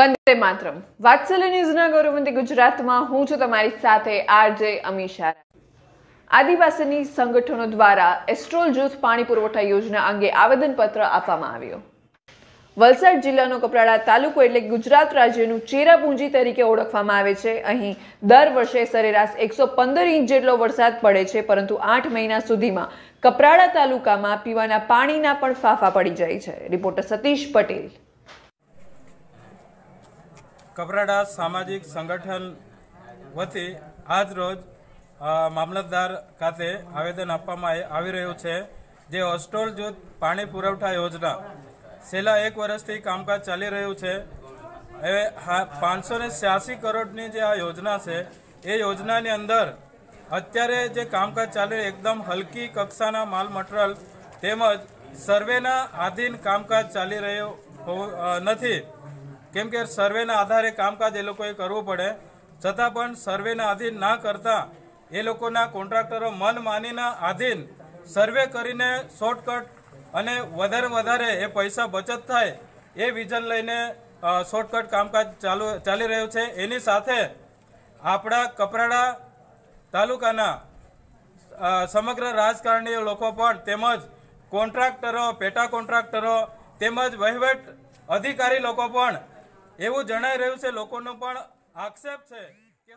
વંદે માતરમ વાત્સલ્ય ન્યૂઝના ગૌરવંતી ગુજરાતમાં હું છું તમારી સાથે આરજે અમીશા આદિવાસીની સંગઠનો દ્વારા એસ્ટ્રોલ જૂથ પાણી પુરવઠા યોજના અંગે આવેદનપત્ર આપવામાં આવ્યો વલસાડ જિલ્લાનો કપરાડા તાલુકો એટલે ગુજરાત રાજ્યનું ચેરાપુંજી તરીકે ઓળખવામાં આવે છે અહીં દર વર્ષે સરેરાશ એકસો પંદર ઇંચ જેટલો વરસાદ પડે છે પરંતુ આઠ મહિના સુધીમાં કપરાડા તાલુકામાં પીવાના પાણીના પણ ફાફા પડી જાય છે રિપોર્ટર સતીશ પટેલ કપરાડા સામાજિક સંગઠન વતી આજ રોજ મામલતદાર ખાતે આવેદન આપવામાં આવી રહ્યું છે જે હોસ્ટોલ જૂથ પાણી પુરવઠા યોજના છેલ્લા એક વર્ષથી કામકાજ ચાલી રહ્યું છે હવે પાંચસો ને છ્યાસી કરોડની જે આ યોજના છે એ યોજનાની અંદર અત્યારે જે કામકાજ ચાલે એકદમ હલકી કક્ષાના માલ મટીરિયલ તેમજ સર્વેના આધીન કામકાજ ચાલી રહ્યું નથી કેમ કે સર્વેના આધારે કામકાજ એ લોકોએ કરવું પડે છતાં પણ સર્વેના આધીન ના કરતાં એ લોકોના કોન્ટ્રાક્ટરો મન માનીના આધીન સર્વે કરીને શોર્ટકટ અને વધારે વધારે એ પૈસા બચત થાય એ વિઝન લઈને શોર્ટકટ કામકાજ ચાલુ ચાલી રહ્યું છે એની સાથે આપણા કપરાડા તાલુકાના સમગ્ર રાજકારણીય લોકો પણ તેમજ કોન્ટ્રાક્ટરો પેટા કોન્ટ્રાક્ટરો તેમજ વહીવટ અધિકારી લોકો પણ એવું જણાઈ રહ્યું છે લોકોનો પણ આક્ષેપ છે કે